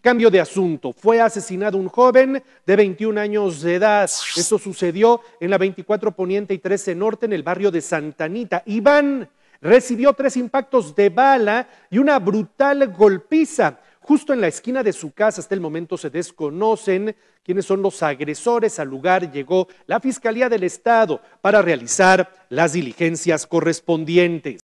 Cambio de asunto. Fue asesinado un joven de 21 años de edad. Esto sucedió en la 24 Poniente y 13 Norte, en el barrio de Santanita. Iván recibió tres impactos de bala y una brutal golpiza justo en la esquina de su casa. Hasta el momento se desconocen quiénes son los agresores. Al lugar llegó la Fiscalía del Estado para realizar las diligencias correspondientes.